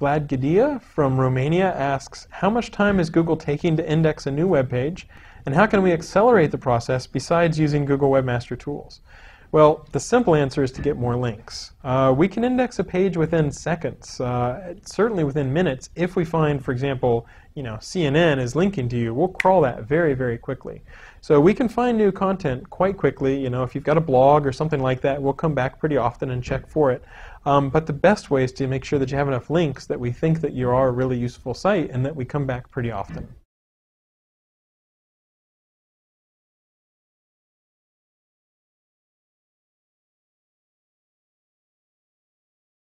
Vlad Gadia from Romania asks, how much time is Google taking to index a new web page, and how can we accelerate the process besides using Google Webmaster Tools? Well, the simple answer is to get more links. Uh, we can index a page within seconds, uh, certainly within minutes. If we find, for example, you know, CNN is linking to you, we'll crawl that very, very quickly. So we can find new content quite quickly. You know, if you've got a blog or something like that, we'll come back pretty often and check for it. Um, but the best way is to make sure that you have enough links that we think that you are a really useful site and that we come back pretty often.